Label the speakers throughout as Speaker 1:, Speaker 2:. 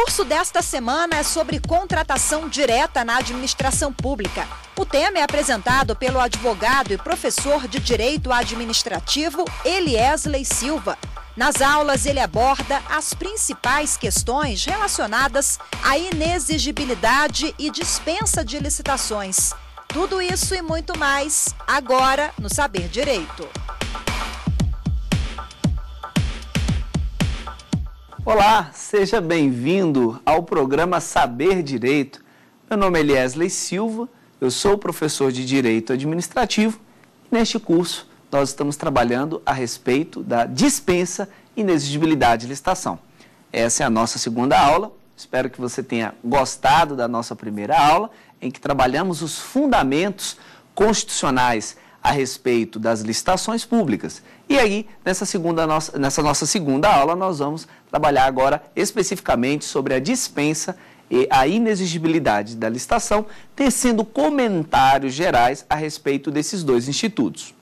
Speaker 1: curso desta semana é sobre contratação direta na administração pública. O tema é apresentado pelo advogado e professor de Direito Administrativo Eliesley Silva. Nas aulas, ele aborda as principais questões relacionadas à inexigibilidade e dispensa de licitações. Tudo isso e muito mais agora no Saber Direito. Olá, seja bem-vindo ao programa Saber Direito. Meu nome é Eliesley Silva, eu sou professor de Direito Administrativo e neste curso nós estamos trabalhando a respeito da dispensa, inexigibilidade de licitação. Essa é a nossa segunda aula. Espero que você tenha gostado da nossa primeira aula, em que trabalhamos os fundamentos constitucionais a respeito das licitações públicas. E aí, nessa, segunda nossa, nessa nossa segunda aula, nós vamos trabalhar agora especificamente sobre a dispensa e a inexigibilidade da licitação, tecendo comentários gerais a respeito desses dois institutos.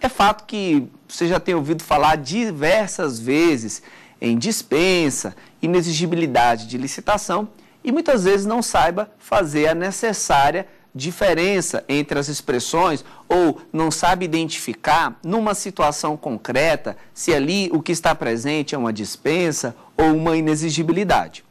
Speaker 1: É fato que você já tem ouvido falar diversas vezes em dispensa, inexigibilidade de licitação e muitas vezes não saiba fazer a necessária diferença entre as expressões ou não sabe identificar numa situação concreta se ali o que está presente é uma dispensa ou uma inexigibilidade.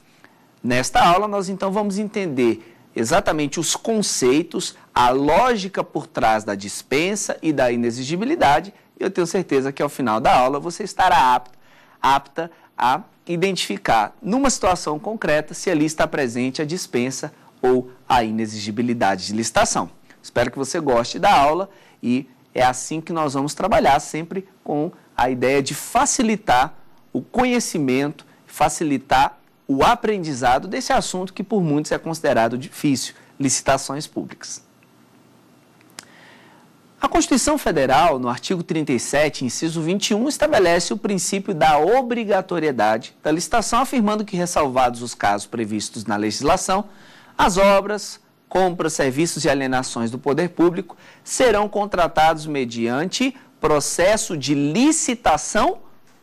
Speaker 1: Nesta aula, nós então vamos entender exatamente os conceitos, a lógica por trás da dispensa e da inexigibilidade. E eu tenho certeza que ao final da aula você estará apto, apta a identificar numa situação concreta se ali está presente a dispensa ou a inexigibilidade de licitação. Espero que você goste da aula e é assim que nós vamos trabalhar, sempre com a ideia de facilitar o conhecimento, facilitar o aprendizado desse assunto que por muitos é considerado difícil, licitações públicas. A Constituição Federal, no artigo 37, inciso 21, estabelece o princípio da obrigatoriedade da licitação, afirmando que, ressalvados os casos previstos na legislação, as obras, compras, serviços e alienações do poder público serão contratados mediante processo de licitação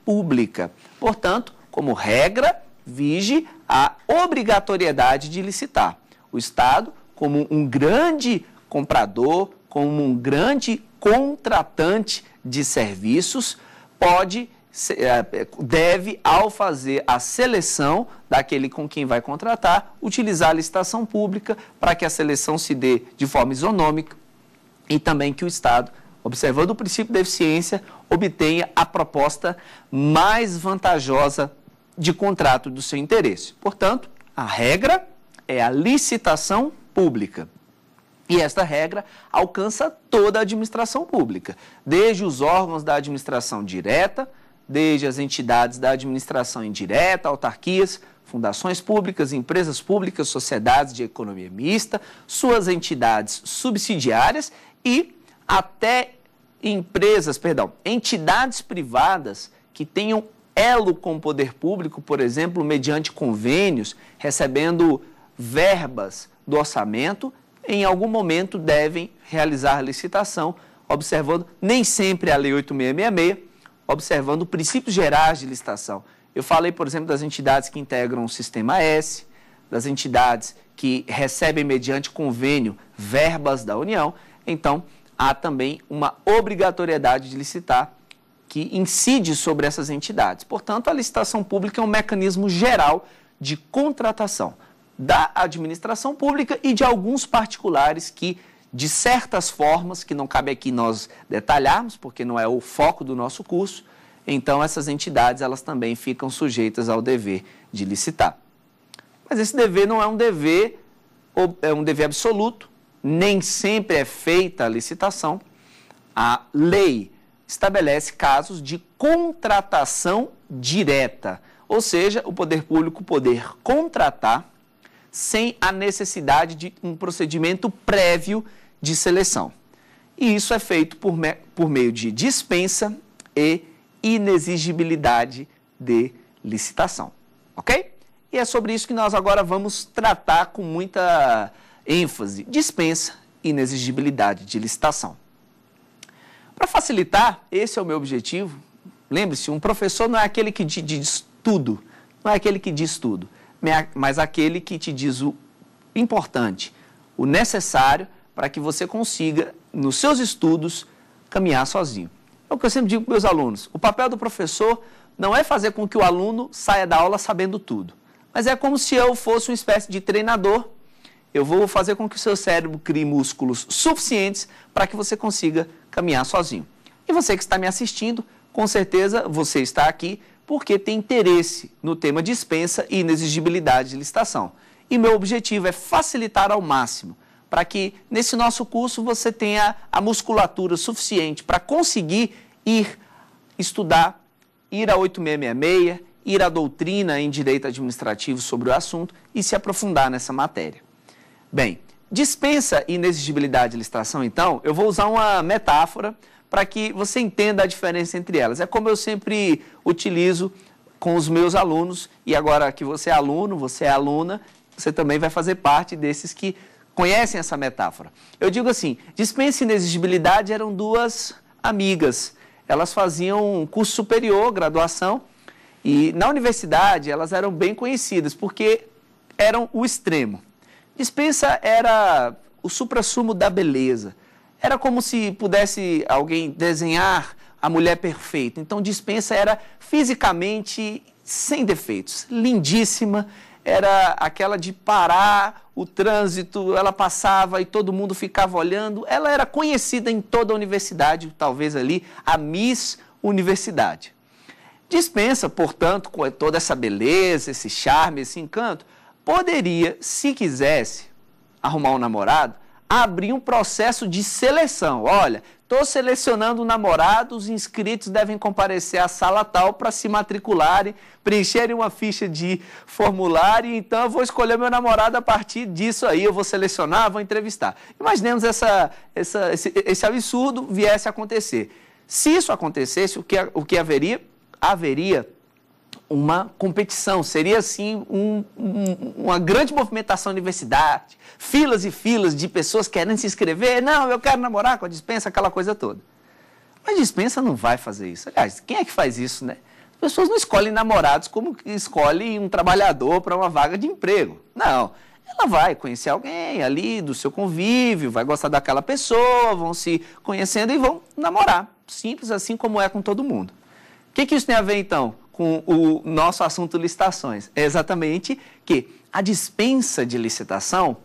Speaker 1: pública. Portanto, como regra, vige a obrigatoriedade de licitar. O Estado, como um grande comprador, como um grande contratante de serviços, pode é, é, deve, ao fazer a seleção daquele com quem vai contratar, utilizar a licitação pública para que a seleção se dê de forma isonômica e também que o Estado, observando o princípio da eficiência, obtenha a proposta mais vantajosa de contrato do seu interesse. Portanto, a regra é a licitação pública. E esta regra alcança toda a administração pública, desde os órgãos da administração direta desde as entidades da administração indireta, autarquias, fundações públicas, empresas públicas, sociedades de economia mista, suas entidades subsidiárias e até empresas, perdão, entidades privadas que tenham elo com o poder público, por exemplo, mediante convênios, recebendo verbas do orçamento, em algum momento devem realizar licitação, observando nem sempre a Lei 8666, observando princípios gerais de licitação. Eu falei, por exemplo, das entidades que integram o Sistema S, das entidades que recebem mediante convênio verbas da União. Então, há também uma obrigatoriedade de licitar que incide sobre essas entidades. Portanto, a licitação pública é um mecanismo geral de contratação da administração pública e de alguns particulares que de certas formas, que não cabe aqui nós detalharmos, porque não é o foco do nosso curso, então essas entidades elas também ficam sujeitas ao dever de licitar. Mas esse dever não é um dever, é um dever absoluto, nem sempre é feita a licitação. A lei estabelece casos de contratação direta, ou seja, o poder público poder contratar sem a necessidade de um procedimento prévio de seleção. E isso é feito por, me por meio de dispensa e inexigibilidade de licitação. Ok? E é sobre isso que nós agora vamos tratar com muita ênfase: dispensa e inexigibilidade de licitação. Para facilitar, esse é o meu objetivo. Lembre-se, um professor não é aquele que te diz tudo, não é aquele que diz tudo, mas é aquele que te diz o importante, o necessário para que você consiga, nos seus estudos, caminhar sozinho. É o que eu sempre digo para meus alunos: o papel do professor não é fazer com que o aluno saia da aula sabendo tudo, mas é como se eu fosse uma espécie de treinador. Eu vou fazer com que o seu cérebro crie músculos suficientes para que você consiga caminhar sozinho. E você que está me assistindo, com certeza você está aqui porque tem interesse no tema dispensa e inexigibilidade de licitação. E meu objetivo é facilitar ao máximo para que nesse nosso curso você tenha a musculatura suficiente para conseguir ir estudar, ir a 8666, ir à doutrina em direito administrativo sobre o assunto e se aprofundar nessa matéria. Bem, dispensa inexigibilidade de licitação, então, eu vou usar uma metáfora para que você entenda a diferença entre elas. É como eu sempre utilizo com os meus alunos, e agora que você é aluno, você é aluna, você também vai fazer parte desses que conhecem essa metáfora. Eu digo assim: dispensa e inexigibilidade eram duas amigas. Elas faziam um curso superior, graduação, e na universidade elas eram bem conhecidas, porque eram o extremo. Dispensa era o suprassumo da beleza. Era como se pudesse alguém desenhar a mulher perfeita. Então, dispensa era fisicamente sem defeitos, lindíssima, era aquela de parar o trânsito, ela passava e todo mundo ficava olhando. Ela era conhecida em toda a universidade, talvez ali, a Miss Universidade. Dispensa, portanto, com toda essa beleza, esse charme, esse encanto, poderia, se quisesse, arrumar um namorado, abrir um processo de seleção. Olha, Estou selecionando namorados, inscritos devem comparecer à sala tal para se matricularem, preencherem uma ficha de formulário, então eu vou escolher meu namorado a partir disso aí, eu vou selecionar, vou entrevistar. Imaginemos essa, essa esse, esse, absurdo viesse a acontecer. Se isso acontecesse, o que, o que haveria? Haveria uma competição, seria assim um, um, uma grande movimentação universidade, filas e filas de pessoas querendo se inscrever, não, eu quero namorar com a dispensa, aquela coisa toda. Mas dispensa não vai fazer isso. Aliás, quem é que faz isso, né? As pessoas não escolhem namorados como escolhem um trabalhador para uma vaga de emprego. Não. Ela vai conhecer alguém ali do seu convívio, vai gostar daquela pessoa, vão se conhecendo e vão namorar. Simples assim como é com todo mundo. O que, que isso tem a ver então com o nosso assunto licitações. É exatamente que a dispensa de licitação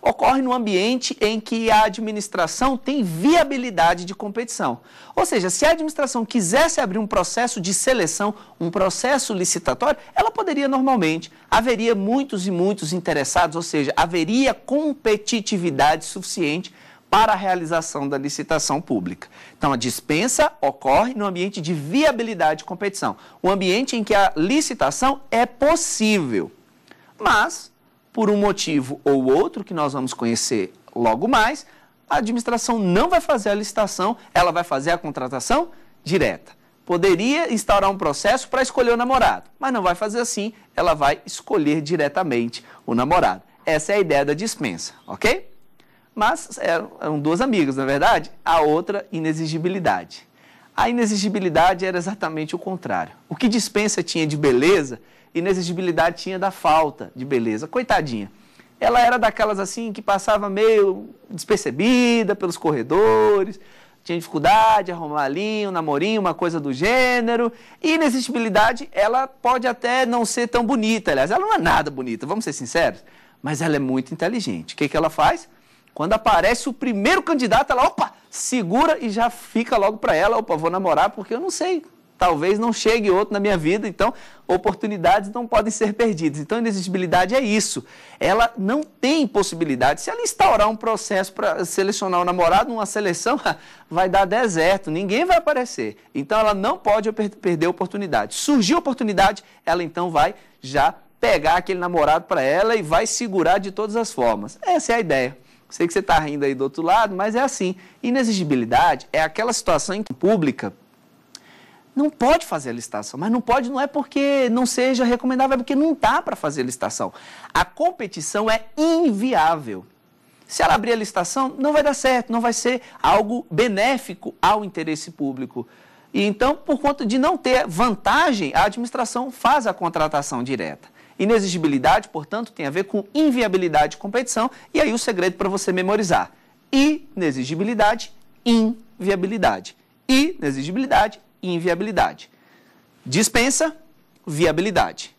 Speaker 1: ocorre no ambiente em que a administração tem viabilidade de competição. Ou seja, se a administração quisesse abrir um processo de seleção, um processo licitatório, ela poderia normalmente. Haveria muitos e muitos interessados, ou seja, haveria competitividade suficiente para a realização da licitação pública. Então, a dispensa ocorre no ambiente de viabilidade de competição, o um ambiente em que a licitação é possível. Mas, por um motivo ou outro que nós vamos conhecer logo mais, a administração não vai fazer a licitação, ela vai fazer a contratação direta. Poderia instaurar um processo para escolher o namorado, mas não vai fazer assim, ela vai escolher diretamente o namorado. Essa é a ideia da dispensa, ok? Mas é, eram duas amigas, na é verdade? A outra, inexigibilidade. A inexigibilidade era exatamente o contrário. O que dispensa tinha de beleza, inexigibilidade tinha da falta de beleza. Coitadinha. Ela era daquelas assim que passava meio despercebida pelos corredores, tinha dificuldade de arrumar ali um namorinho, uma coisa do gênero. E inexistibilidade, ela pode até não ser tão bonita, aliás, ela não é nada bonita, vamos ser sinceros, mas ela é muito inteligente. O que, que ela faz? Quando aparece o primeiro candidato, ela, opa, segura e já fica logo para ela, opa, vou namorar porque eu não sei, talvez não chegue outro na minha vida, então oportunidades não podem ser perdidas. Então, inexistibilidade é isso. Ela não tem possibilidade. Se ela instaurar um processo para selecionar o um namorado numa seleção, vai dar deserto, ninguém vai aparecer. Então, ela não pode perder a oportunidade. Surgiu a oportunidade, ela então vai já pegar aquele namorado para ela e vai segurar de todas as formas. Essa é a ideia. Sei que você está rindo aí do outro lado, mas é assim. Inexigibilidade é aquela situação em que pública não pode fazer a licitação, mas não pode não é porque não seja recomendável, é porque não está para fazer a licitação. A competição é inviável. Se ela abrir a licitação, não vai dar certo, não vai ser algo benéfico ao interesse público. E então, por conta de não ter vantagem, a administração faz a contratação direta. Inexigibilidade, portanto, tem a ver com inviabilidade de competição, e aí o segredo para você memorizar. Inexigibilidade, inviabilidade. Inexigibilidade, inviabilidade. Dispensa, viabilidade.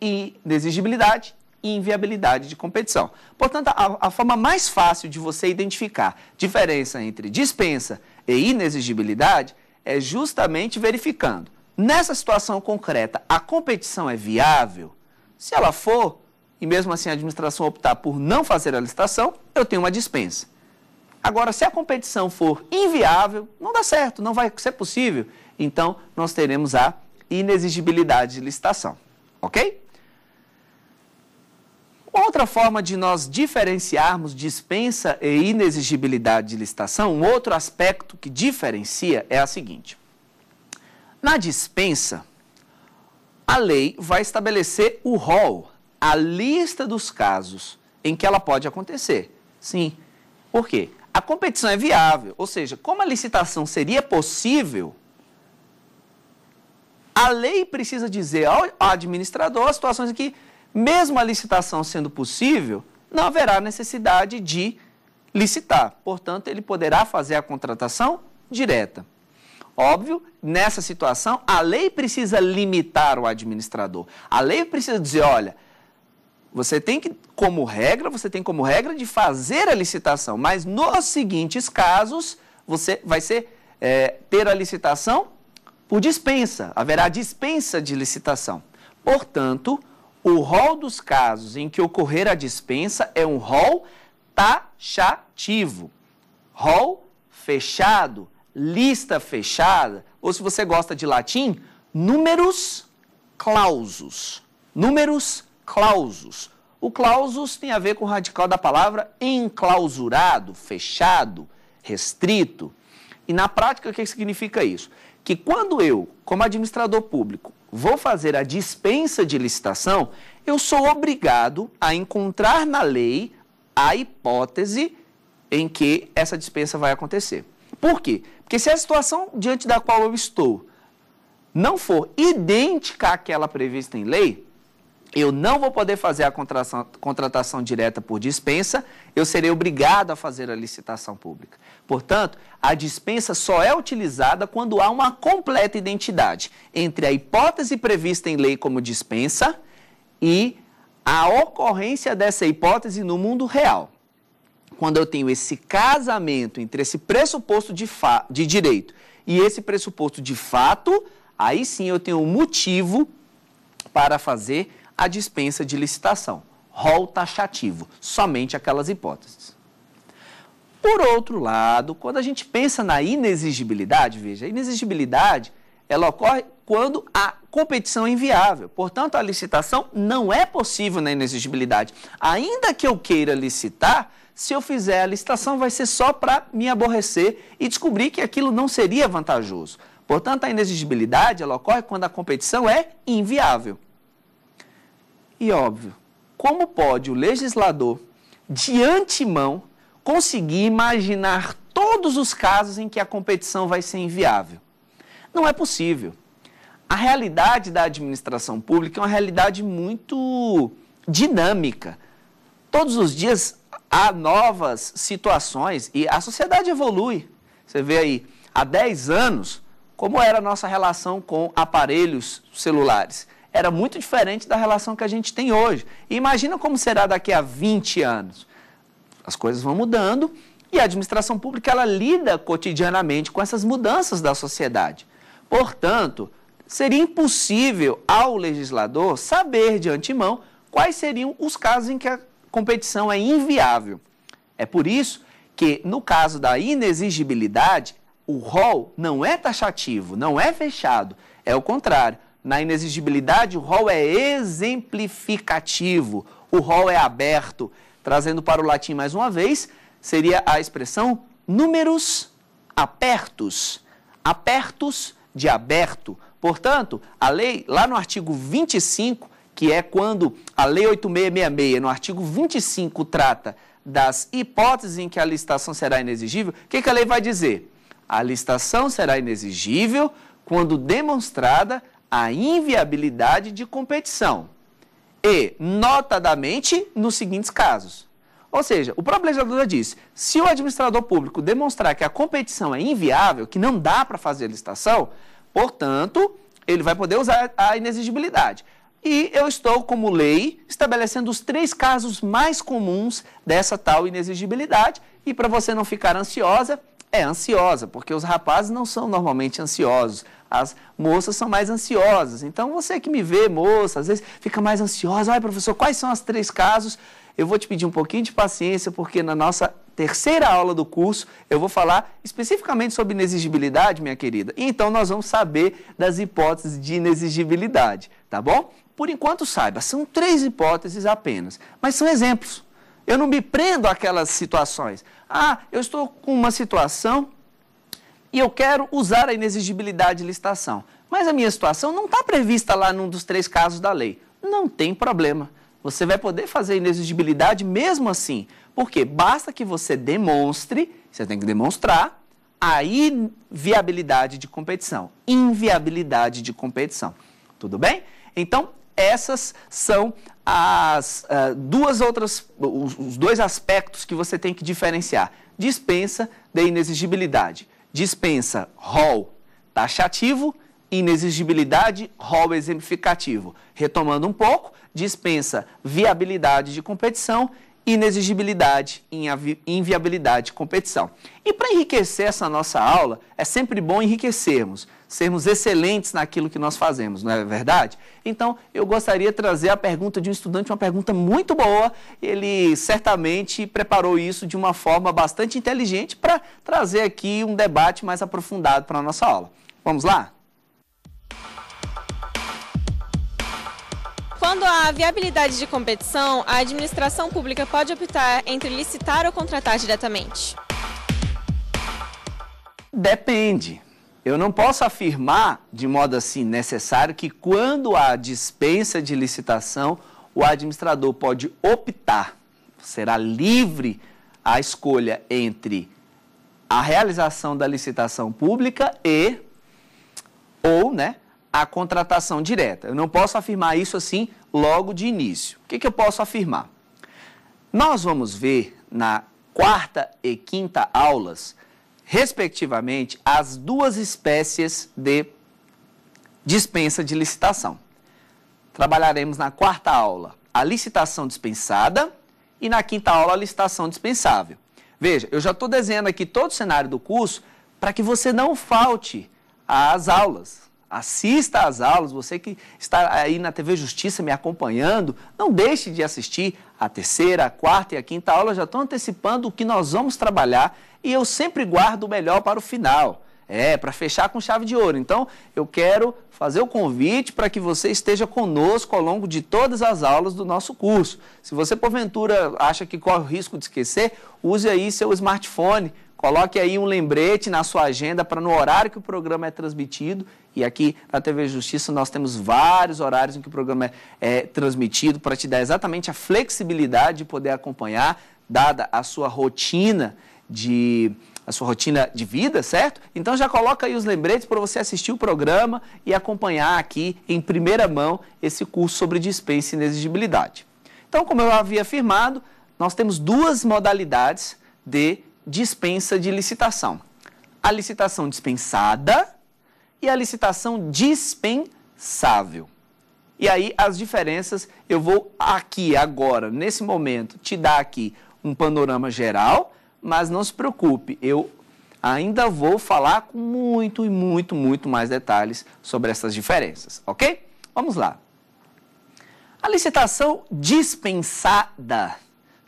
Speaker 1: Inexigibilidade, inviabilidade de competição. Portanto, a, a, forma mais fácil de você identificar diferença entre dispensa e inexigibilidade é justamente verificando. Nessa situação concreta, a competição é viável? Se ela for, e mesmo assim a administração optar por não fazer a licitação, eu tenho uma dispensa. Agora, se a competição for inviável, não dá certo, não vai ser possível, então nós teremos a inexigibilidade de licitação, ok? Outra forma de nós diferenciarmos dispensa e inexigibilidade de licitação, um outro aspecto que diferencia é a seguinte. Na dispensa, a lei vai estabelecer o rol, a lista dos casos em que ela pode acontecer. Sim. Por quê? A competição é viável, ou seja, como a licitação seria possível, a lei precisa dizer ao administrador as situações em que, mesmo a licitação sendo possível, não haverá necessidade de licitar. Portanto, ele poderá fazer a contratação direta. Óbvio, nessa situação, a lei precisa limitar o administrador. A lei precisa dizer, olha, você tem que, como regra, você tem como regra de fazer a licitação, mas nos seguintes casos, você vai ser, é, ter a licitação por dispensa, haverá dispensa de licitação. Portanto, o rol dos casos em que ocorrer a dispensa é um rol taxativo, rol fechado, lista fechada, ou se você gosta de latim, números clausus. Números clausus. O clausus tem a ver com o radical da palavra enclausurado, fechado, restrito. E na prática, o que significa isso? Que quando eu, como administrador público, vou fazer a dispensa de licitação, eu sou obrigado a encontrar na lei a hipótese em que essa dispensa vai acontecer. Por quê? Porque se a situação diante da qual eu estou não for idêntica àquela prevista em lei, eu não vou poder fazer a contratação direta por dispensa, eu serei obrigado a fazer a licitação pública. Portanto, a dispensa só é utilizada quando há uma completa identidade entre a hipótese prevista em lei como dispensa e a ocorrência dessa hipótese no mundo real quando eu tenho esse casamento entre esse pressuposto de, de direito e esse pressuposto de fato, aí sim eu tenho um motivo para fazer a dispensa de licitação. Rol taxativo, somente aquelas hipóteses. Por outro lado, quando a gente pensa na inexigibilidade, veja, a inexigibilidade ela ocorre quando a competição é inviável. Portanto, a licitação não é possível na inexigibilidade. Ainda que eu queira licitar, se eu fizer a licitação, vai ser só para me aborrecer e descobrir que aquilo não seria vantajoso. Portanto, a inexigibilidade ela ocorre quando a competição é inviável. E óbvio, como pode o legislador, de antemão, conseguir imaginar todos os casos em que a competição vai ser inviável? Não é possível. A realidade da administração pública é uma realidade muito dinâmica. Todos os dias há novas situações e a sociedade evolui. Você vê aí, há 10 anos, como era a nossa relação com aparelhos celulares? Era muito diferente da relação que a gente tem hoje. E imagina como será daqui a 20 anos. As coisas vão mudando e a administração pública ela lida cotidianamente com essas mudanças da sociedade. Portanto, seria impossível ao legislador saber de antemão quais seriam os casos em que a competição é inviável. É por isso que, no caso da inexigibilidade, o rol não é taxativo, não é fechado, é o contrário. Na inexigibilidade, o rol é exemplificativo, o rol é aberto. Trazendo para o latim mais uma vez, seria a expressão números apertos. Apertos de aberto. Portanto, a lei, lá no artigo 25, que é quando a Lei 8666, no artigo 25, trata das hipóteses em que a licitação será inexigível, o que, que a lei vai dizer? A licitação será inexigível quando demonstrada a inviabilidade de competição. E, notadamente, nos seguintes casos. Ou seja, o próprio legislador disse: se o administrador público demonstrar que a competição é inviável, que não dá para fazer a licitação, portanto, ele vai poder usar a inexigibilidade. E eu estou, como lei, estabelecendo os três casos mais comuns dessa tal inexigibilidade. E para você não ficar ansiosa, é ansiosa, porque os rapazes não são normalmente ansiosos. As moças são mais ansiosas. Então você que me vê, moça, às vezes fica mais ansiosa. Ai, professor, quais são os três casos? Eu vou te pedir um pouquinho de paciência, porque na nossa terceira aula do curso, eu vou falar especificamente sobre inexigibilidade, minha querida. E então nós vamos saber das hipóteses de inexigibilidade, tá bom? Por enquanto, saiba, são três hipóteses apenas, mas são exemplos. Eu não me prendo àquelas situações. Ah, eu estou com uma situação e eu quero usar a inexigibilidade de licitação, mas a minha situação não está prevista lá num dos três casos da lei. Não tem problema você vai poder fazer inexigibilidade mesmo assim. Porque basta que você demonstre, você tem que demonstrar, a inviabilidade de competição. Inviabilidade de competição. Tudo bem? Então, essas são as uh, duas outras, os, os dois aspectos que você tem que diferenciar. Dispensa da inexigibilidade. Dispensa rol taxativo, inexigibilidade, rol exemplificativo. Retomando um pouco, dispensa viabilidade de competição, inexigibilidade e inviabilidade de competição. E para enriquecer essa nossa aula, é sempre bom enriquecermos, sermos excelentes naquilo que nós fazemos, não é verdade? Então, eu gostaria de trazer a pergunta de um estudante, uma pergunta muito boa. Ele certamente preparou isso de uma forma bastante inteligente para trazer aqui um debate mais aprofundado para a nossa aula. Vamos lá? Quando há viabilidade de competição, a administração pública pode optar entre licitar ou contratar diretamente? Depende. Eu não posso afirmar de modo assim necessário que quando há dispensa de licitação, o administrador pode optar, será livre a escolha entre a realização da licitação pública e ou, né, a contratação direta. Eu não posso afirmar isso assim logo de início. O que, que eu posso afirmar? Nós vamos ver na quarta e quinta aulas, respectivamente, as duas espécies de dispensa de licitação. Trabalharemos na quarta aula a licitação dispensada e na quinta aula a licitação dispensável. Veja, eu já estou desenhando aqui todo o cenário do curso para que você não falte às aulas. Assista às aulas, você que está aí na TV Justiça me acompanhando, não deixe de assistir a terceira, a quarta e a quinta aula, já estou antecipando o que nós vamos trabalhar e eu sempre guardo o melhor para o final. É, para fechar com chave de ouro. Então, eu quero fazer o convite para que você esteja conosco ao longo de todas as aulas do nosso curso. Se você, porventura, acha que corre o risco de esquecer, use aí seu smartphone Coloque aí um lembrete na sua agenda para no horário que o programa é transmitido. E aqui na TV Justiça nós temos vários horários em que o programa é, é transmitido para te dar exatamente a flexibilidade de poder acompanhar, dada a sua rotina de a sua rotina de vida, certo? Então já coloca aí os lembretes para você assistir o programa e acompanhar aqui em primeira mão esse curso sobre dispensa e inexigibilidade. Então, como eu havia afirmado, nós temos duas modalidades de dispensa de licitação. A licitação dispensada e a licitação dispensável. E aí as diferenças, eu vou aqui agora, nesse momento, te dar aqui um panorama geral, mas não se preocupe, eu ainda vou falar com muito e muito, muito mais detalhes sobre essas diferenças, ok? Vamos lá. A licitação dispensada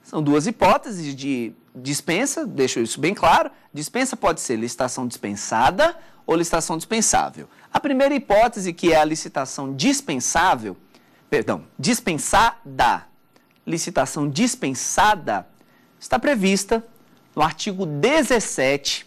Speaker 1: são duas hipóteses de dispensa, deixo isso bem claro, dispensa pode ser licitação dispensada ou licitação dispensável. A primeira hipótese, que é a licitação dispensável, perdão, dispensada, licitação dispensada, está prevista no artigo 17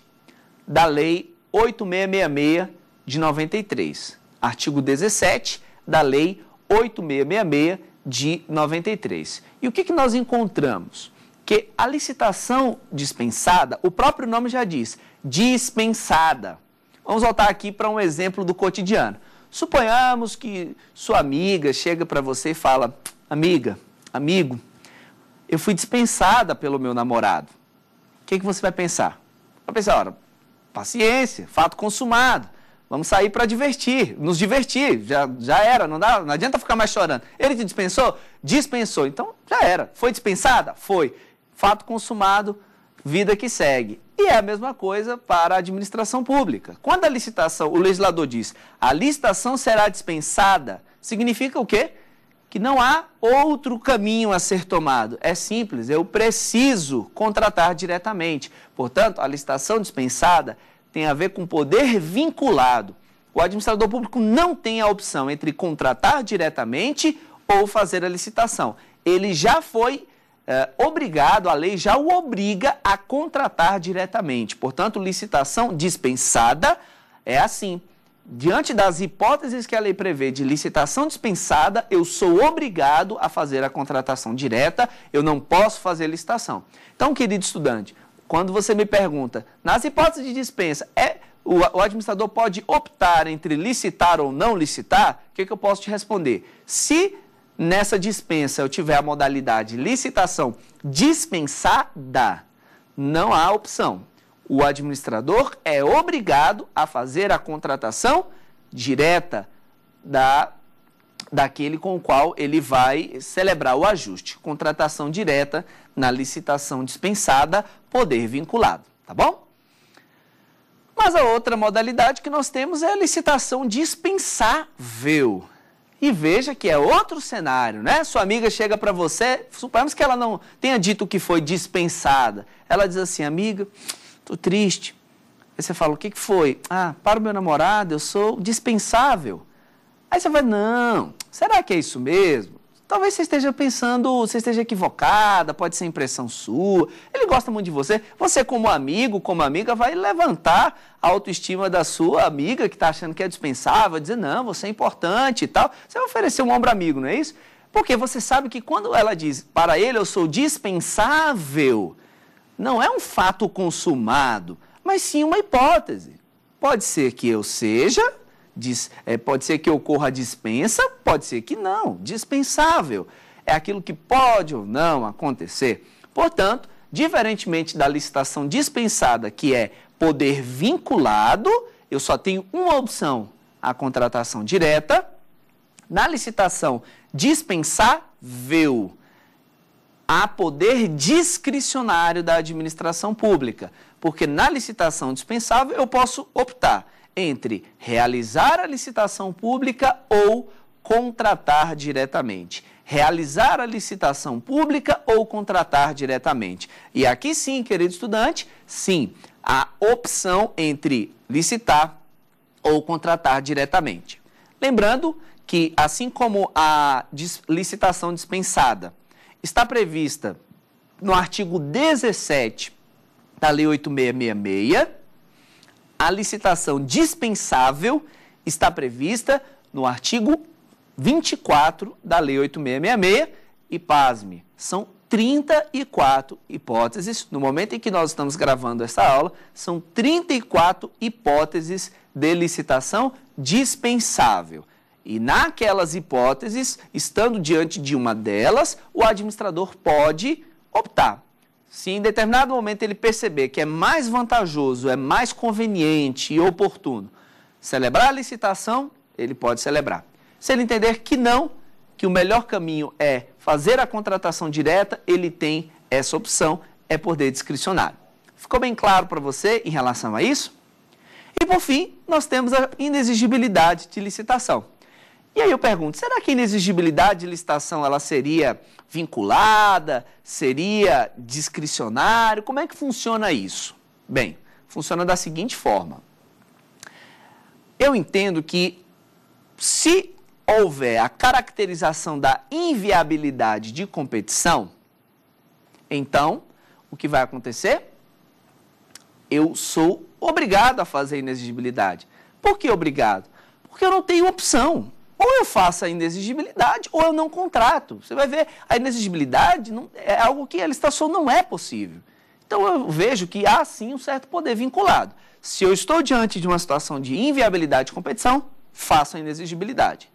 Speaker 1: da Lei 8666 de 93. Artigo 17 da Lei 8666 de 93. E o que, que nós encontramos? que a licitação dispensada, o próprio nome já diz, dispensada. Vamos voltar aqui para um exemplo do cotidiano. Suponhamos que sua amiga chega para você e fala: Amiga, amigo, eu fui dispensada pelo meu namorado. O que, é que você vai pensar? Vai pensar: ora, paciência, fato consumado. Vamos sair para divertir, nos divertir. Já, já era, não, dá, não adianta ficar mais chorando. Ele te dispensou? Dispensou. Então já era. Foi dispensada? Foi fato consumado, vida que segue. E é a mesma coisa para a administração pública. Quando a licitação, o legislador diz, a licitação será dispensada, significa o quê? Que não há outro caminho a ser tomado. É simples, eu preciso contratar diretamente. Portanto, a licitação dispensada tem a ver com poder vinculado. O administrador público não tem a opção entre contratar diretamente ou fazer a licitação. Ele já foi é, obrigado, a lei já o obriga a contratar diretamente. Portanto, licitação dispensada é assim. Diante das hipóteses que a lei prevê de licitação dispensada, eu sou obrigado a fazer a contratação direta, eu não posso fazer licitação. Então, querido estudante, quando você me pergunta, nas hipóteses de dispensa, é, o, o administrador pode optar entre licitar ou não licitar? O que, que eu posso te responder? Se nessa dispensa eu tiver a modalidade licitação dispensada, não há opção. O administrador é obrigado a fazer a contratação direta da daquele com o qual ele vai celebrar o ajuste. Contratação direta na licitação dispensada, poder vinculado, tá bom? Mas a outra modalidade que nós temos é a licitação dispensável. E veja que é outro cenário, né? Sua amiga chega para você, suponhamos que ela não tenha dito que foi dispensada. Ela diz assim, amiga, tô triste. Aí você fala, o que, que foi? Ah, para o meu namorado, eu sou dispensável. Aí você vai, não, será que é isso mesmo? Talvez você esteja pensando, você esteja equivocada, pode ser impressão sua. Ele gosta muito de você. Você, como amigo, como amiga, vai levantar a autoestima da sua amiga que está achando que é dispensável, dizer, não, você é importante e tal. Você vai oferecer um ombro amigo, não é isso? Porque você sabe que quando ela diz, para ele eu sou dispensável, não é um fato consumado, mas sim uma hipótese. Pode ser que eu seja Diz, é, pode ser que ocorra dispensa, pode ser que não. Dispensável é aquilo que pode ou não acontecer. Portanto, diferentemente da licitação dispensada, que é poder vinculado, eu só tenho uma opção: a contratação direta. Na licitação dispensável, há poder discricionário da administração pública, porque na licitação dispensável eu posso optar entre realizar a licitação pública ou contratar diretamente. Realizar a licitação pública ou contratar diretamente. E aqui sim, querido estudante, sim, a opção entre licitar ou contratar diretamente. Lembrando que, assim como a licitação dispensada está prevista no artigo 17 da Lei 8666, a licitação dispensável está prevista no artigo 24 da Lei 8666 e, pasme, são 34 hipóteses. No momento em que nós estamos gravando essa aula, são 34 hipóteses de licitação dispensável. E naquelas hipóteses, estando diante de uma delas, o administrador pode optar se em determinado momento ele perceber que é mais vantajoso, é mais conveniente e oportuno celebrar a licitação, ele pode celebrar. Se ele entender que não, que o melhor caminho é fazer a contratação direta, ele tem essa opção, é poder discricionário. Ficou bem claro para você em relação a isso? E por fim, nós temos a inexigibilidade de licitação. E aí eu pergunto, será que a inexigibilidade de licitação ela seria vinculada, seria discricionário? Como é que funciona isso? Bem, funciona da seguinte forma. Eu entendo que se houver a caracterização da inviabilidade de competição, então o que vai acontecer? Eu sou obrigado a fazer inexigibilidade. Por que obrigado? Porque eu não tenho opção. Ou eu faço a inexigibilidade ou eu não contrato. Você vai ver, a inexigibilidade não, é algo que a licitação não é possível. Então eu vejo que há sim um certo poder vinculado. Se eu estou diante de uma situação de inviabilidade de competição, faço a inexigibilidade.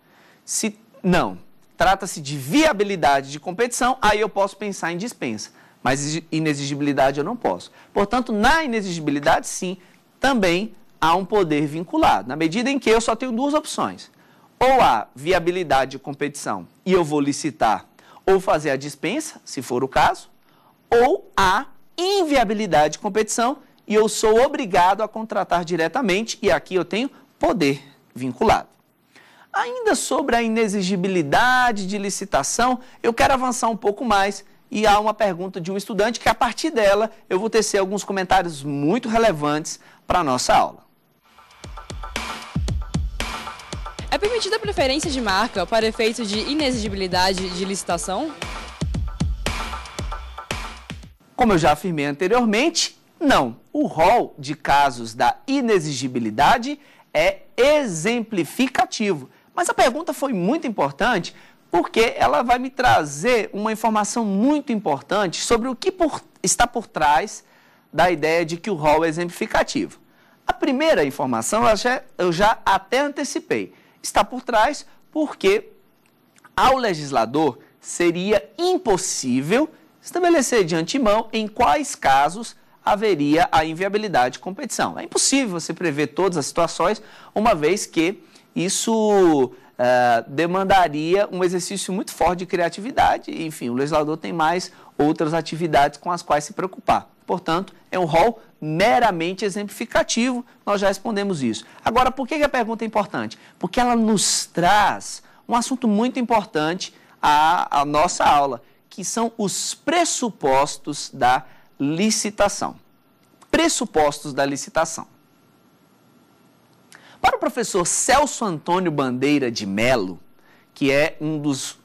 Speaker 1: Se não, trata-se de viabilidade de competição, aí eu posso pensar em dispensa. Mas inexigibilidade eu não posso. Portanto, na inexigibilidade, sim, também há um poder vinculado, na medida em que eu só tenho duas opções ou há viabilidade de competição e eu vou licitar ou fazer a dispensa, se for o caso, ou há inviabilidade de competição e eu sou obrigado a contratar diretamente e aqui eu tenho poder vinculado. Ainda sobre a inexigibilidade de licitação, eu quero avançar um pouco mais e há uma pergunta de um estudante que a partir dela eu vou tecer alguns comentários muito relevantes para a nossa aula. permitida preferência de marca para efeito de inexigibilidade de licitação? Como eu já afirmei anteriormente, não. O rol de casos da inexigibilidade é exemplificativo. Mas a pergunta foi muito importante porque ela vai me trazer uma informação muito importante sobre o que por, está por trás da ideia de que o rol é exemplificativo. A primeira informação eu já, eu já até antecipei está por trás porque ao legislador seria impossível estabelecer de antemão em quais casos haveria a inviabilidade de competição. É impossível você prever todas as situações, uma vez que isso uh, demandaria um exercício muito forte de criatividade. Enfim, o legislador tem mais outras atividades com as quais se preocupar. Portanto, é um rol meramente exemplificativo, nós já respondemos isso. Agora, por que a pergunta é importante? Porque ela nos traz um assunto muito importante à, à nossa aula, que são os pressupostos da licitação. Pressupostos da licitação. Para o professor Celso Antônio Bandeira de Melo, que é um dos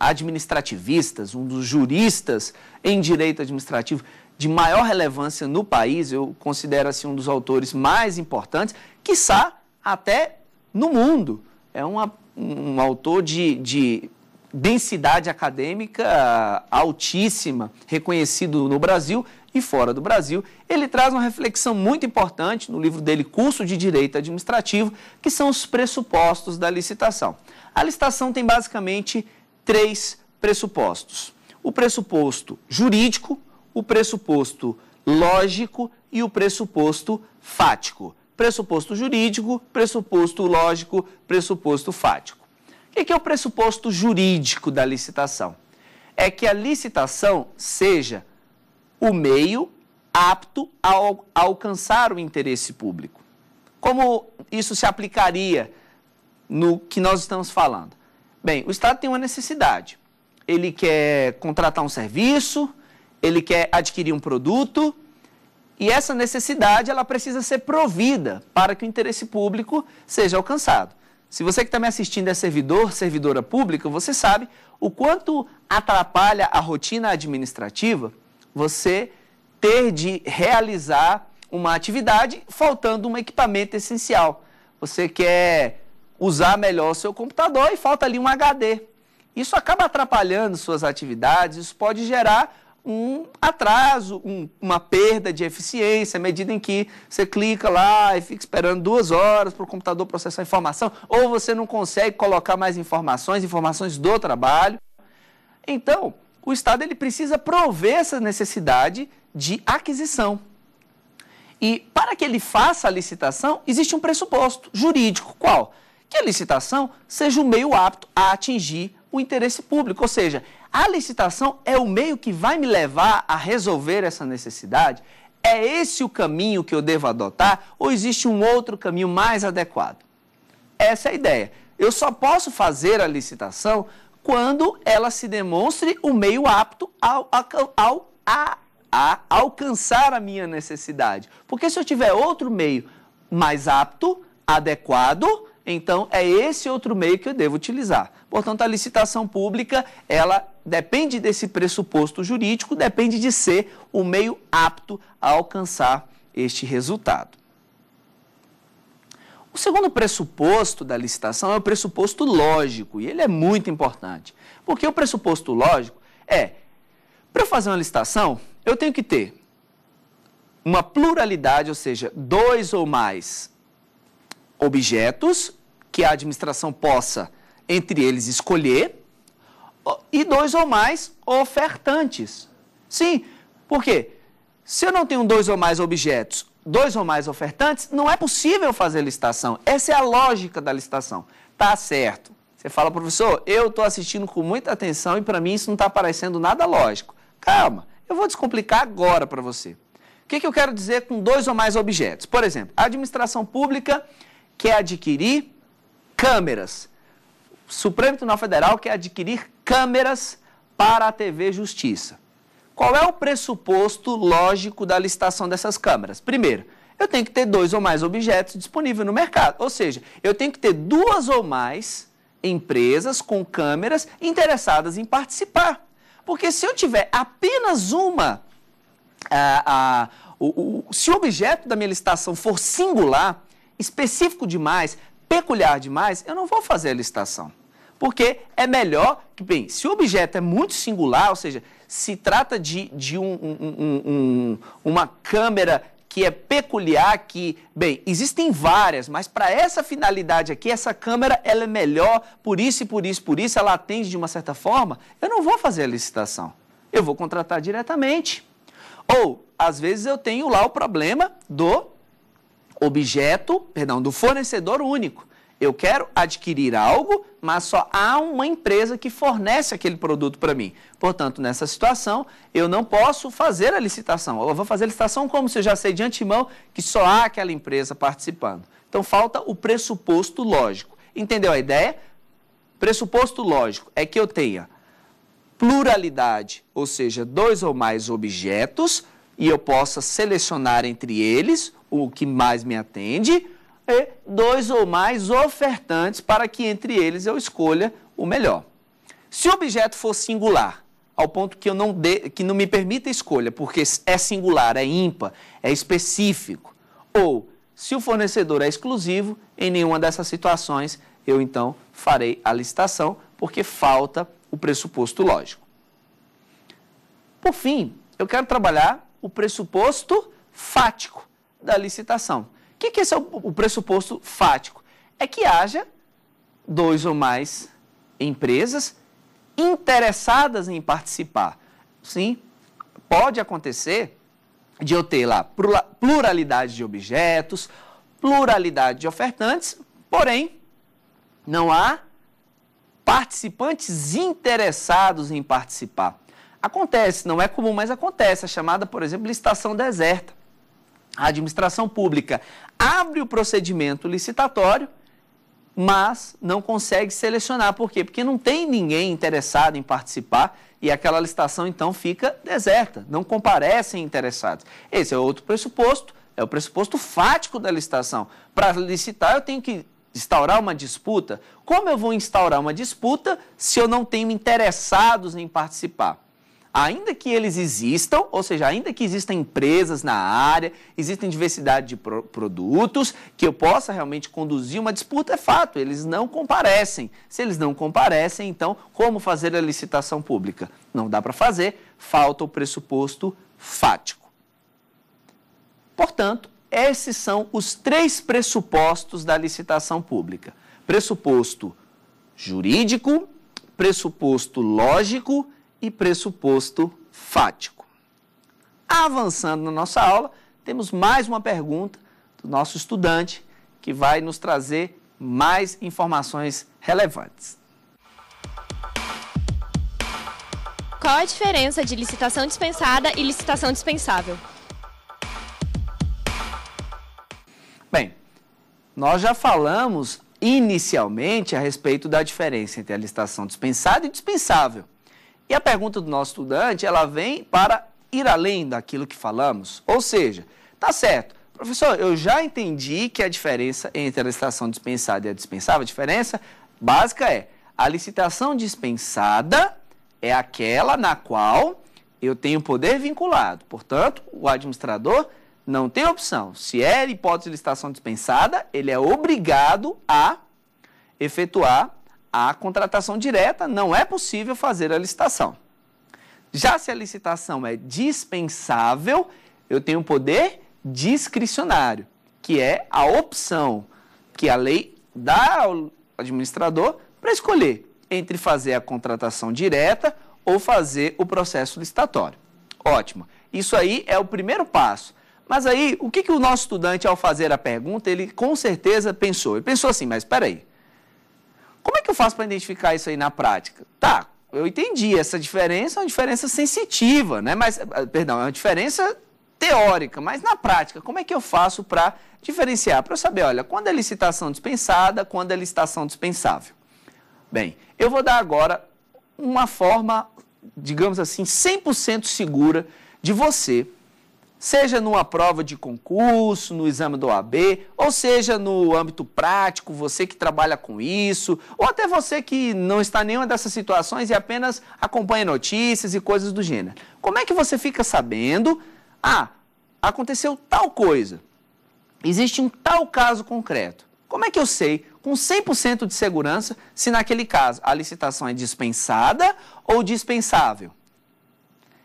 Speaker 1: administrativistas, um dos juristas em direito administrativo de maior relevância no país, eu considero assim um dos autores mais importantes, quiçá até no mundo. É uma, um autor de, de densidade acadêmica altíssima, reconhecido no Brasil e fora do Brasil. Ele traz uma reflexão muito importante no livro dele, Curso de Direito Administrativo, que são os pressupostos da licitação. A licitação tem basicamente três pressupostos: o pressuposto jurídico, o pressuposto lógico e o pressuposto fático. Pressuposto jurídico, pressuposto lógico, pressuposto fático. O que é o pressuposto jurídico da licitação? É que a licitação seja o meio apto a alcançar o interesse público. Como isso se aplicaria no que nós estamos falando? Bem, o Estado tem uma necessidade. Ele quer contratar um serviço, ele quer adquirir um produto, e essa necessidade ela precisa ser provida para que o interesse público seja alcançado. Se você que está me assistindo é servidor, servidora pública, você sabe o quanto atrapalha a rotina administrativa você ter de realizar uma atividade faltando um equipamento essencial. Você quer usar melhor o seu computador e falta ali um HD. Isso acaba atrapalhando suas atividades, isso pode gerar um atraso, um, uma perda de eficiência, à medida em que você clica lá e fica esperando duas horas para o computador processar a informação, ou você não consegue colocar mais informações, informações do trabalho. Então, o Estado ele precisa prover essa necessidade de aquisição. E para que ele faça a licitação, existe um pressuposto jurídico. Qual? que a licitação seja o meio apto a atingir o interesse público. Ou seja, a licitação é o meio que vai me levar a resolver essa necessidade? É esse o caminho que eu devo adotar ou existe um outro caminho mais adequado? Essa é a ideia. Eu só posso fazer a licitação quando ela se demonstre o meio apto ao, ao, a, a alcançar a minha necessidade. Porque se eu tiver outro meio mais apto, adequado, então, é esse outro meio que eu devo utilizar. Portanto, a licitação pública, ela depende desse pressuposto jurídico, depende de ser o meio apto a alcançar este resultado. O segundo pressuposto da licitação é o pressuposto lógico, e ele é muito importante. Porque o pressuposto lógico é: para fazer uma licitação, eu tenho que ter uma pluralidade, ou seja, dois ou mais objetos que a administração possa, entre eles, escolher, e dois ou mais ofertantes. Sim, por quê? Se eu não tenho dois ou mais objetos, dois ou mais ofertantes, não é possível fazer licitação. Essa é a lógica da licitação. Tá certo. Você fala, professor, eu estou assistindo com muita atenção e para mim isso não está parecendo nada lógico. Calma, eu vou descomplicar agora para você. O que, que eu quero dizer com dois ou mais objetos? Por exemplo, a administração pública quer adquirir câmeras. O Supremo Tribunal Federal quer adquirir câmeras para a TV Justiça. Qual é o pressuposto lógico da licitação dessas câmeras? Primeiro, eu tenho que ter dois ou mais objetos disponíveis no mercado. Ou seja, eu tenho que ter duas ou mais empresas com câmeras interessadas em participar. Porque se eu tiver apenas uma, a, a, o, o, se o objeto da minha licitação for singular, específico demais, peculiar demais, eu não vou fazer a licitação. Porque é melhor que, bem, se o objeto é muito singular, ou seja, se trata de, de um, um, um, uma câmera que é peculiar, que, bem, existem várias, mas para essa finalidade aqui, essa câmera, ela é melhor, por isso e por isso, por isso, ela atende de uma certa forma, eu não vou fazer a licitação, eu vou contratar diretamente. Ou, às vezes, eu tenho lá o problema do objeto, perdão, do fornecedor único. Eu quero adquirir algo, mas só há uma empresa que fornece aquele produto para mim. Portanto, nessa situação, eu não posso fazer a licitação. Eu vou fazer a licitação como se eu já sei de antemão que só há aquela empresa participando. Então, falta o pressuposto lógico. Entendeu a ideia? Pressuposto lógico é que eu tenha pluralidade, ou seja, dois ou mais objetos, e eu possa selecionar entre eles o que mais me atende e dois ou mais ofertantes para que entre eles eu escolha o melhor. Se o objeto for singular, ao ponto que, eu não que não me permita escolha, porque é singular, é ímpar, é específico, ou se o fornecedor é exclusivo, em nenhuma dessas situações eu então farei a licitação, porque falta o pressuposto lógico. Por fim, eu quero trabalhar o pressuposto fático da licitação. O que, que esse é o pressuposto fático? É que haja dois ou mais empresas interessadas em participar. Sim, pode acontecer de eu ter lá pluralidade de objetos, pluralidade de ofertantes, porém, não há participantes interessados em participar. Acontece, não é comum, mas acontece. A chamada, por exemplo, licitação deserta. A administração pública abre o procedimento licitatório, mas não consegue selecionar. Por quê? Porque não tem ninguém interessado em participar e aquela licitação então fica deserta, não comparecem interessados. Esse é outro pressuposto, é o pressuposto fático da licitação. Para licitar, eu tenho que instaurar uma disputa. Como eu vou instaurar uma disputa se eu não tenho interessados em participar? ainda que eles existam, ou seja, ainda que existam empresas na área, existem diversidade de pro produtos, que eu possa realmente conduzir uma disputa, é fato, eles não comparecem. Se eles não comparecem, então, como fazer a licitação pública? Não dá para fazer, falta o pressuposto fático. Portanto, esses são os três pressupostos da licitação pública: pressuposto jurídico, pressuposto lógico e pressuposto fático. Avançando na nossa aula, temos mais uma pergunta do nosso estudante que vai nos trazer mais informações relevantes. Qual a diferença de licitação dispensada e licitação dispensável? Bem, nós já falamos inicialmente a respeito da diferença entre a licitação dispensada e dispensável. E a pergunta do nosso estudante, ela vem para ir além daquilo que falamos. Ou seja, tá certo, professor, eu já entendi que a diferença entre a licitação dispensada e a dispensável, a diferença básica é a licitação dispensada é aquela na qual eu tenho poder vinculado. Portanto, o administrador não tem opção. Se é hipótese de licitação dispensada, ele é obrigado a efetuar a contratação direta não é possível fazer a licitação. Já se a licitação é dispensável, eu tenho poder discricionário, que é a opção que a lei dá ao administrador para escolher entre fazer a contratação direta ou fazer o processo licitatório. Ótimo. Isso aí é o primeiro passo. Mas aí, o que, que o nosso estudante, ao fazer a pergunta, ele com certeza pensou? Ele pensou assim, mas espera aí, que eu faço para identificar isso aí na prática? Tá, eu entendi, essa diferença é uma diferença sensitiva, né? Mas, eh, perdão, é uma diferença teórica, mas na prática, como é que eu faço para diferenciar? Para eu saber, olha, quando é licitação dispensada, quando é licitação dispensável. Bem, eu vou dar agora uma forma, digamos assim, 100% segura de você seja numa prova de concurso, no exame do OAB, ou seja no âmbito prático, você que trabalha com isso, ou até você que não está em nenhuma dessas situações e apenas acompanha notícias e coisas do gênero. Como é que você fica sabendo, ah, aconteceu tal coisa, existe um tal caso concreto? Como é que eu sei com 100% de segurança se naquele caso a licitação é dispensada ou dispensável?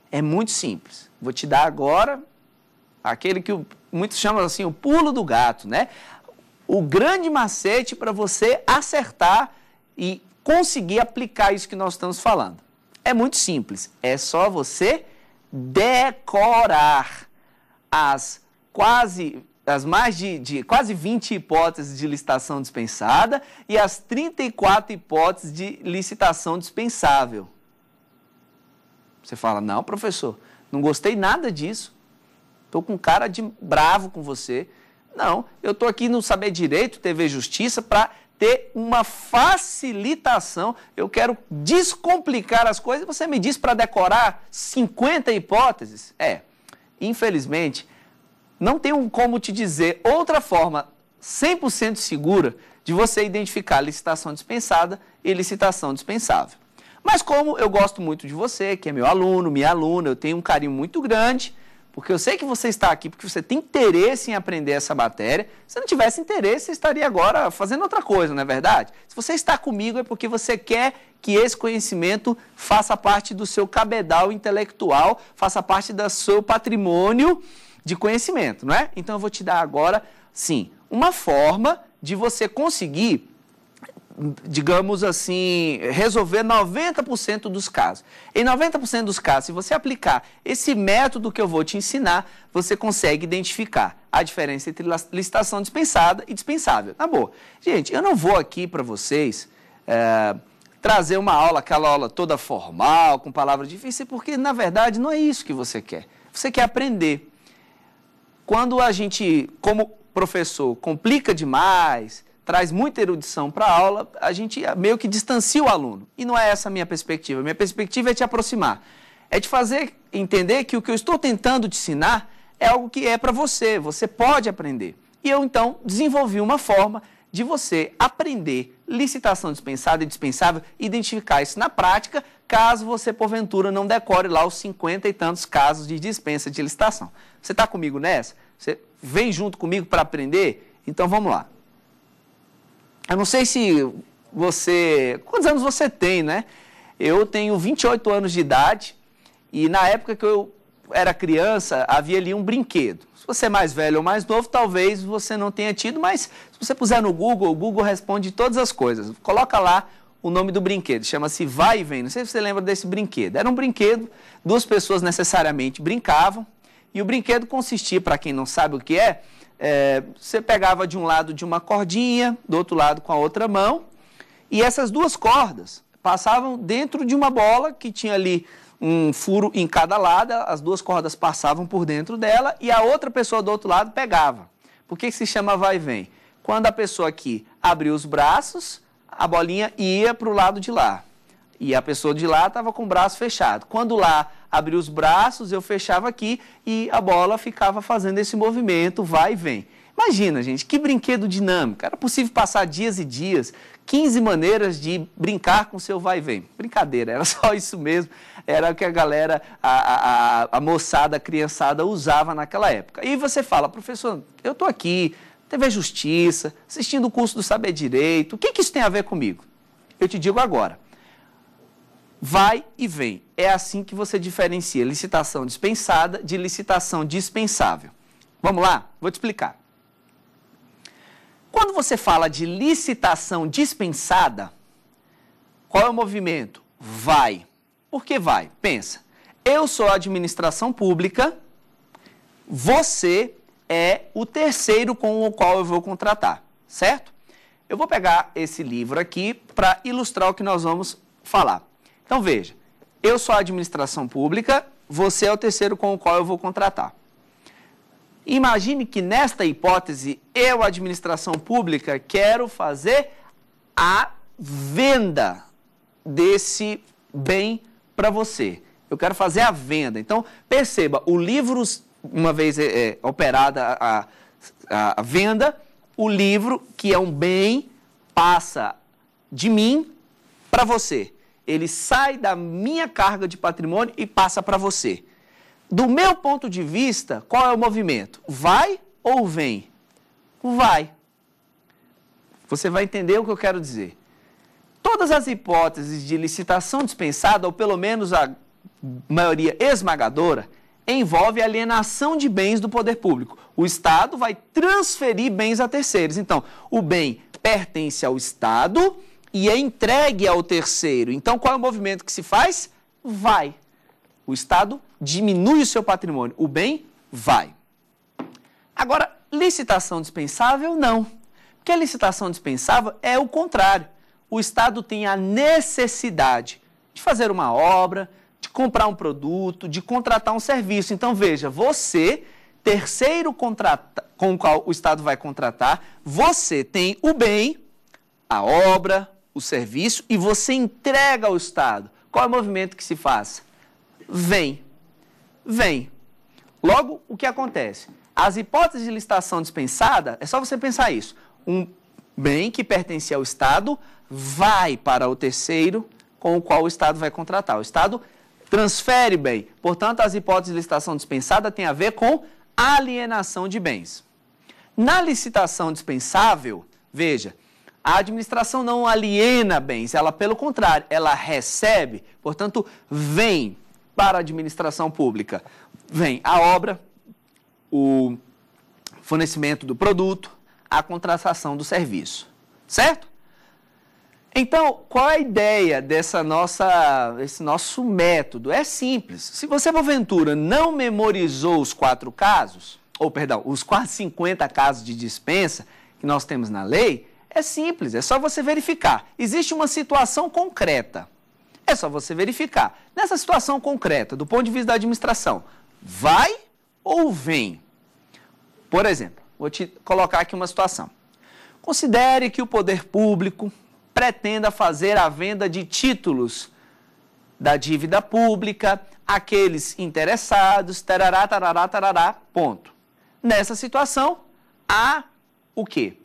Speaker 1: É muito simples. Vou te dar agora aquele que muitos chamam assim o pulo do gato, né? O grande macete para você acertar e conseguir aplicar isso que nós estamos falando. É muito simples, é só você decorar as quase as mais de, de, quase 20 hipóteses de licitação dispensada e as 34 hipóteses de licitação dispensável. Você fala, não, professor, não gostei nada disso. Estou com cara de bravo com você. Não, eu estou aqui no Saber Direito, TV Justiça, para ter uma facilitação. Eu quero descomplicar as coisas. Você me diz para decorar 50 hipóteses? É, infelizmente, não tenho como te dizer outra forma 100% segura de você identificar licitação dispensada e licitação dispensável. Mas como eu gosto muito de você, que é meu aluno, minha aluna, eu tenho um carinho muito grande, porque eu sei que você está aqui porque você tem interesse em aprender essa matéria. Se não tivesse interesse, você estaria agora fazendo outra coisa, não é verdade? Se você está comigo é porque você quer que esse conhecimento faça parte do seu cabedal intelectual, faça parte do seu patrimônio de conhecimento, não é? Então eu vou te dar agora, sim, uma forma de você conseguir digamos assim, resolver 90% dos casos. Em 90% dos casos, se você aplicar esse método que eu vou te ensinar, você consegue identificar a diferença entre licitação dispensada e dispensável. Na boa. Gente, eu não vou aqui para vocês é, trazer uma aula, aquela aula toda formal, com palavras difíceis, porque na verdade não é isso que você quer. Você quer aprender. Quando a gente, como professor, complica demais, traz muita erudição para a aula, a gente meio que distancia o aluno. E não é essa a minha perspectiva. Minha perspectiva é te aproximar. É te fazer entender que o que eu estou tentando te ensinar é algo que é para você, você pode aprender. E eu então desenvolvi uma forma de você aprender licitação dispensada e dispensável, identificar isso na prática, caso você porventura não decore lá os cinquenta e tantos casos de dispensa de licitação. Você está comigo nessa? Você vem junto comigo para aprender? Então vamos lá. Eu não sei se você. Quantos anos você tem, né? Eu tenho 28 anos de idade e na época que eu era criança, havia ali um brinquedo. Se você é mais velho ou mais novo, talvez você não tenha tido, mas se você puser no Google, o Google responde todas as coisas. Coloca lá o nome do brinquedo, chama-se Vai e Vem. Não sei se você lembra desse brinquedo. Era um brinquedo, duas pessoas necessariamente brincavam, e o brinquedo consistia, para quem não sabe o que é, é, você pegava de um lado de uma cordinha, do outro lado com a outra mão, e essas duas cordas passavam dentro de uma bola que tinha ali um furo em cada lado, as duas cordas passavam por dentro dela e a outra pessoa do outro lado pegava. Por que, que se chama vai e vem? Quando a pessoa aqui abriu os braços, a bolinha ia para o lado de lá. E a pessoa de lá estava com o braço fechado. Quando lá abri os braços, eu fechava aqui e a bola ficava fazendo esse movimento, vai e vem. Imagina, gente, que brinquedo dinâmico. Era possível passar dias e dias, 15 maneiras de brincar com seu vai e vem. Brincadeira, era só isso mesmo. Era o que a galera, a, a, a moçada, a criançada usava naquela época. E você fala, professor, eu estou aqui, TV Justiça, assistindo o curso do Saber Direito, o que, que isso tem a ver comigo? Eu te digo agora vai e vem. É assim que você diferencia licitação dispensada de licitação dispensável. Vamos lá? Vou te explicar. Quando você fala de licitação dispensada, qual é o movimento? Vai. Por que vai? Pensa. Eu sou a administração pública, você é o terceiro com o qual eu vou contratar, certo? Eu vou pegar esse livro aqui para ilustrar o que nós vamos falar. Então veja, eu sou a administração pública, você é o terceiro com o qual eu vou contratar. Imagine que nesta hipótese, eu, administração pública, quero fazer a venda desse bem para você. Eu quero fazer a venda. Então, perceba, o livro, uma vez é, é, operada a, a, a venda, o livro, que é um bem, passa de mim para você ele sai da minha carga de patrimônio e passa para você. Do meu ponto de vista, qual é o movimento? Vai ou vem? Vai. Você vai entender o que eu quero dizer. Todas as hipóteses de licitação dispensada, ou pelo menos a maioria esmagadora, envolve alienação de bens do poder público. O Estado vai transferir bens a terceiros. Então, o bem pertence ao Estado e é entregue ao terceiro. Então, qual é o movimento que se faz? Vai. O Estado diminui o seu patrimônio, o bem vai. Agora, licitação dispensável, não. Porque a licitação dispensável é o contrário. O Estado tem a necessidade de fazer uma obra, de comprar um produto, de contratar um serviço. Então, veja, você, terceiro contrata, com o qual o Estado vai contratar, você tem o bem, a obra, o serviço e você entrega ao Estado. Qual é o movimento que se faz? Vem. Vem. Logo, o que acontece? As hipóteses de licitação dispensada, é só você pensar isso. Um bem que pertence ao Estado vai para o terceiro com o qual o Estado vai contratar. O Estado transfere bem. Portanto, as hipóteses de licitação dispensada têm a ver com alienação de bens. Na licitação dispensável, veja, a administração não aliena bens, ela, pelo contrário, ela recebe, portanto, vem para a administração pública. Vem a obra, o fornecimento do produto, a contratação do serviço. Certo? Então, qual a ideia dessa nossa, esse nosso método? É simples. Se você, porventura, não memorizou os quatro casos, ou perdão, os quase 50 casos de dispensa que nós temos na lei, é simples, é só você verificar. Existe uma situação concreta. É só você verificar. Nessa situação concreta, do ponto de vista da administração, vai ou vem? Por exemplo, vou te colocar aqui uma situação. Considere que o poder público pretenda fazer a venda de títulos da dívida pública, aqueles interessados, tarará, tarará, tarará, ponto. Nessa situação, há o quê?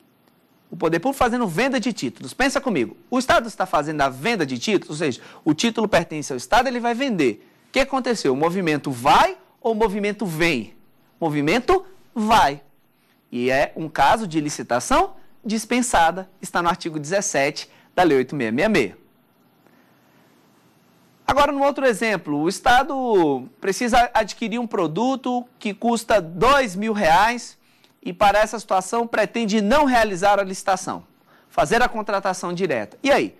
Speaker 1: o poder público fazendo venda de títulos. Pensa comigo, o Estado está fazendo a venda de títulos, ou seja, o título pertence ao Estado, ele vai vender. O que aconteceu? O movimento vai ou o movimento vem? O movimento vai. E é um caso de licitação dispensada, está no artigo 17 da Lei 8666. Agora, no outro exemplo, o Estado precisa adquirir um produto que custa dois mil reais e, para essa situação, pretende não realizar a licitação, fazer a contratação direta. E aí?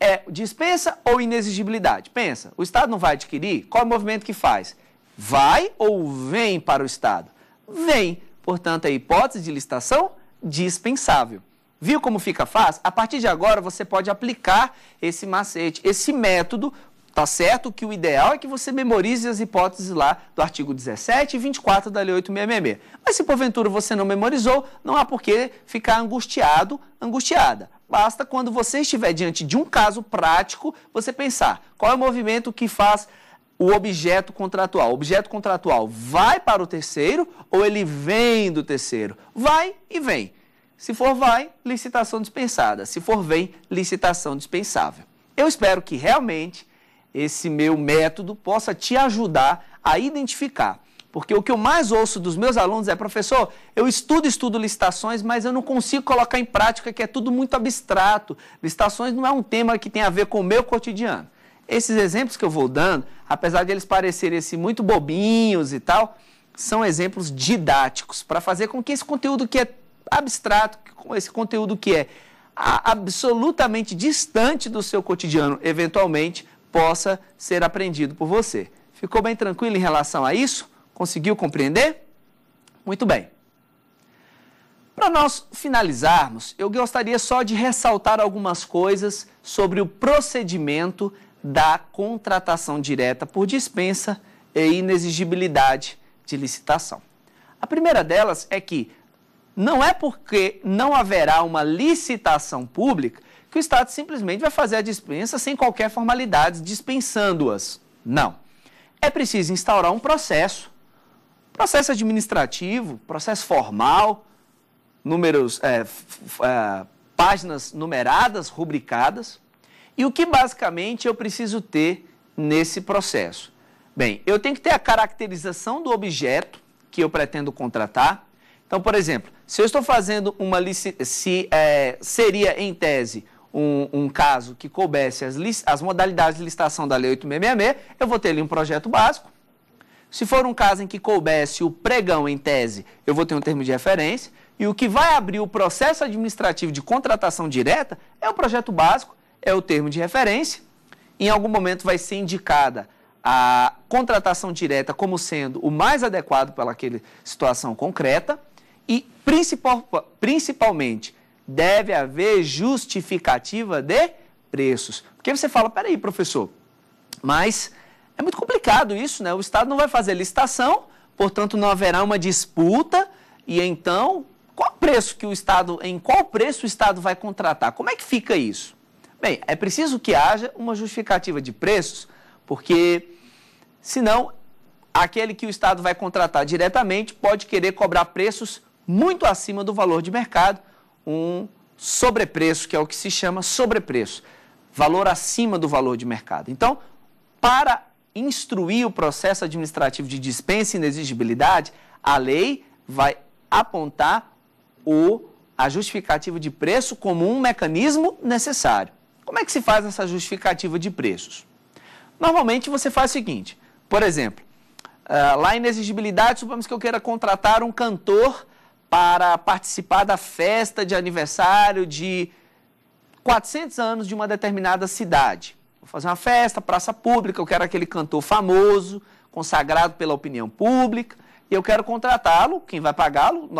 Speaker 1: É dispensa ou inexigibilidade? Pensa, o Estado não vai adquirir? Qual é o movimento que faz? Vai ou vem para o Estado? Vem. Portanto, a hipótese de licitação dispensável. Viu como fica fácil? A partir de agora você pode aplicar esse macete, esse método Tá certo que o ideal é que você memorize as hipóteses lá do artigo 17 e 24 da Lei 8666. Mas se porventura você não memorizou, não há por que ficar angustiado, angustiada. Basta quando você estiver diante de um caso prático, você pensar qual é o movimento que faz o objeto contratual. O objeto contratual vai para o terceiro ou ele vem do terceiro? Vai e vem. Se for vai, licitação dispensada. Se for vem, licitação dispensável. Eu espero que realmente esse meu método possa te ajudar a identificar. Porque o que eu mais ouço dos meus alunos é, professor, eu estudo, estudo licitações, mas eu não consigo colocar em prática, que é tudo muito abstrato. Licitações não é um tema que tem a ver com o meu cotidiano. Esses exemplos que eu vou dando, apesar de eles parecerem assim, muito bobinhos e tal, são exemplos didáticos para fazer com que esse conteúdo que é abstrato, esse conteúdo que é absolutamente distante do seu cotidiano, eventualmente possa ser aprendido por você. Ficou bem tranquilo em relação a isso? Conseguiu compreender? Muito bem. Para nós finalizarmos, eu gostaria só de ressaltar algumas coisas sobre o procedimento da contratação direta por dispensa e inexigibilidade de licitação. A primeira delas é que não é porque não haverá uma licitação pública que o Estado simplesmente vai fazer a dispensa sem qualquer formalidade, dispensando-as. Não. É preciso instaurar um processo, processo administrativo, processo formal, números, é, é, páginas numeradas, rubricadas. E o que basicamente eu preciso ter nesse processo? Bem, eu tenho que ter a caracterização do objeto que eu pretendo contratar. Então, por exemplo, se eu estou fazendo uma se é, seria em tese um, um caso que coubesse as, as modalidades de licitação da Lei 8666, eu vou ter ali um projeto básico. Se for um caso em que coubesse o pregão em tese, eu vou ter um termo de referência. E o que vai abrir o processo administrativo de contratação direta é o projeto básico, é o termo de referência. Em algum momento vai ser indicada a contratação direta como sendo o mais adequado para aquela situação concreta e principalmente deve haver justificativa de preços. Porque você fala, peraí, professor, mas é muito complicado isso, né? O Estado não vai fazer licitação, portanto não haverá uma disputa, e então, qual preço que o Estado, em qual preço o Estado vai contratar? Como é que fica isso? Bem, é preciso que haja uma justificativa de preços, porque senão aquele que o Estado vai contratar diretamente pode querer cobrar preços muito acima do valor de mercado, um sobrepreço, que é o que se chama sobrepreço, valor acima do valor de mercado. Então, para instruir o processo administrativo de dispensa e inexigibilidade, a lei vai apontar o a justificativa de preço como um mecanismo necessário. Como é que se faz essa justificativa de preços? Normalmente você faz o seguinte, por exemplo, ah, lá em exigibilidade, supomos que eu queira contratar um cantor para participar da festa de aniversário de 400 anos de uma determinada cidade. Vou fazer uma festa, praça pública, eu quero aquele cantor famoso, consagrado pela opinião pública, e eu quero contratá-lo, quem vai pagá-lo,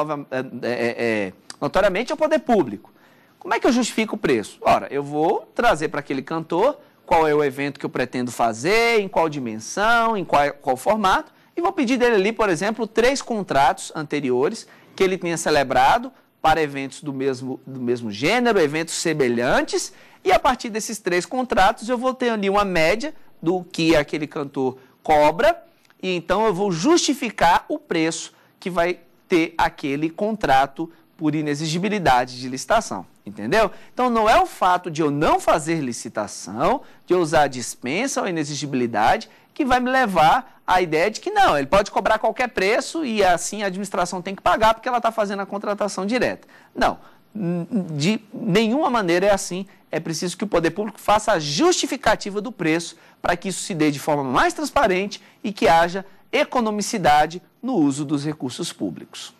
Speaker 1: é é, é, é, notoriamente, é o poder público. Como é que eu justifico o preço? Ora, eu vou trazer para aquele cantor qual é o evento que eu pretendo fazer, em qual dimensão, em qual, qual formato, e vou pedir dele ali, por exemplo, três contratos anteriores que ele tenha celebrado para eventos do mesmo, do mesmo gênero, eventos semelhantes, e a partir desses três contratos eu vou ter ali uma média do que aquele cantor cobra, e então eu vou justificar o preço que vai ter aquele contrato por inexigibilidade de licitação, entendeu? Então não é o fato de eu não fazer licitação, de eu usar dispensa ou inexigibilidade, que vai me levar à ideia de que não, ele pode cobrar qualquer preço e assim a administração tem que pagar porque ela está fazendo a contratação direta. Não, de nenhuma maneira é assim. É preciso que o poder público faça a justificativa do preço para que isso se dê de forma mais transparente e que haja economicidade no uso dos recursos públicos.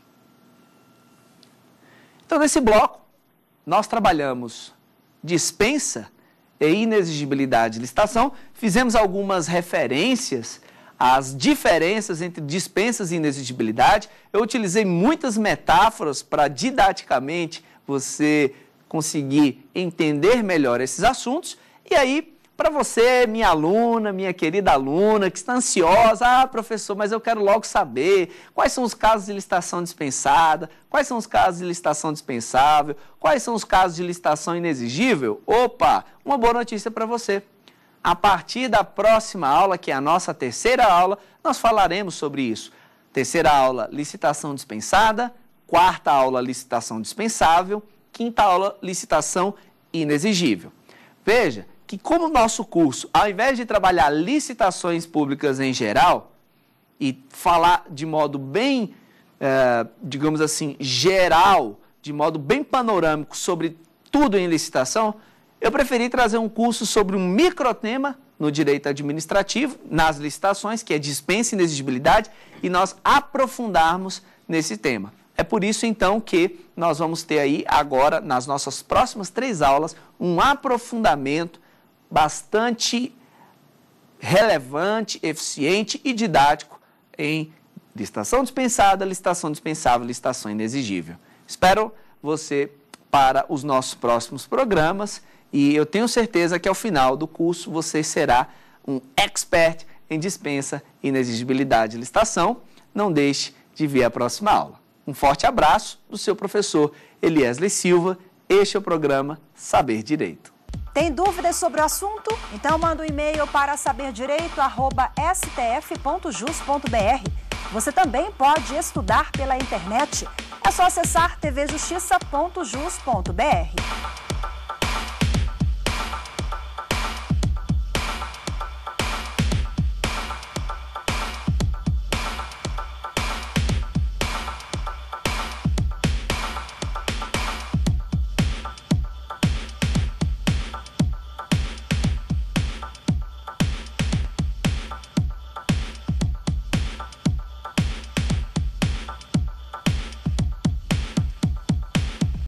Speaker 1: Então, nesse bloco, nós trabalhamos dispensa e inexigibilidade de licitação, fizemos algumas referências às diferenças entre dispensas e inexigibilidade. Eu utilizei muitas metáforas para didaticamente você conseguir entender melhor esses assuntos. E aí, para você, minha aluna, minha querida aluna, que está ansiosa, ah, professor, mas eu quero logo saber quais são os casos de licitação dispensada, quais são os casos de licitação dispensável, quais são os casos de licitação inexigível. Opa, uma boa notícia para você. A partir da próxima aula, que é a nossa terceira aula, nós falaremos sobre isso. Terceira aula, licitação dispensada. Quarta aula, licitação dispensável. Quinta aula, licitação inexigível. Veja que, como o nosso curso, ao invés de trabalhar licitações públicas em geral e falar de modo bem, eh, digamos assim, geral, de modo bem panorâmico sobre tudo em licitação, eu preferi trazer um curso sobre um microtema no direito administrativo, nas licitações, que é dispensa e inexigibilidade, e nós aprofundarmos nesse tema. É por isso, então, que nós vamos ter aí agora, nas nossas próximas três aulas, um aprofundamento bastante relevante, eficiente e didático em licitação dispensada, licitação dispensável, licitação inexigível. Espero você para os nossos próximos programas e eu tenho certeza que ao final do curso você será um expert em dispensa, inexigibilidade e licitação. Não deixe de ver a próxima aula. Um forte abraço do seu professor Eliesley Silva. Este é o programa Saber Direito. Tem dúvidas sobre o assunto? Então manda um e-mail para saberdireito@stf.jus.br. Você também pode estudar pela internet. É só acessar tvjustiça.jus.br.